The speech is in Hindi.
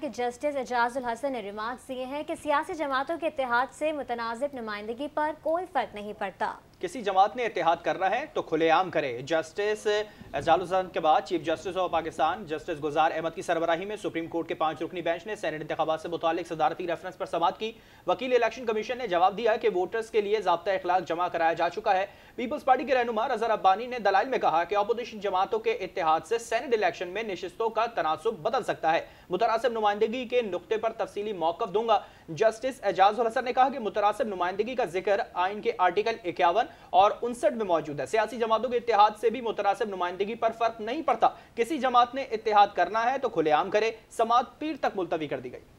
कि जस्टिस एजाजुल हसन ने रिमार्क्स दिए हैं कि सियासी जमातों के इतिहाद से मुतनाजिब नुमाइंदगी पर कोई फर्क नहीं पड़ता किसी जमात ने इतिहाद करना है तो खुलेआम करे जस्टिस जालुजान के बाद chief justice of Pakistan justice Gulzar Ahmed की सरबराही में सुप्रीम कोर्ट के पांच रुकनी बेंच ने सैनेट इंतबात से मुतालिक सदारती रेफरेंस पर समाप्त की वकील इलेक्शन कमीशन ने जवाब दिया कि वोटर्स के लिए जबता इखलाक जमा कराया जा चुका है पीपल्स पार्टी के रहनुमा रजर अब्बानी ने दलाल में कहा कि अपोजिशन जमातों के इतिहाद से सैनेट इलेक्शन में नशस्तों का तनासब बदल सकता है मुतनासब नुमाइंदगी के नुकते पर तफसी मौकफ दूंगा जस्टिस एजाज ने कहा कि मुतनासब नुमाइंदगी का जिक्र आइन के आर्टिकल इक्यावन और उनसठ में मौजूद है सियासी जमातों के इतिहाद से भी मुतनासिब नुमाइंदगी पर फर्क नहीं पड़ता किसी जमात ने इतिहाद करना है तो खुलेआम करे समात पीर तक मुलतवी कर दी गई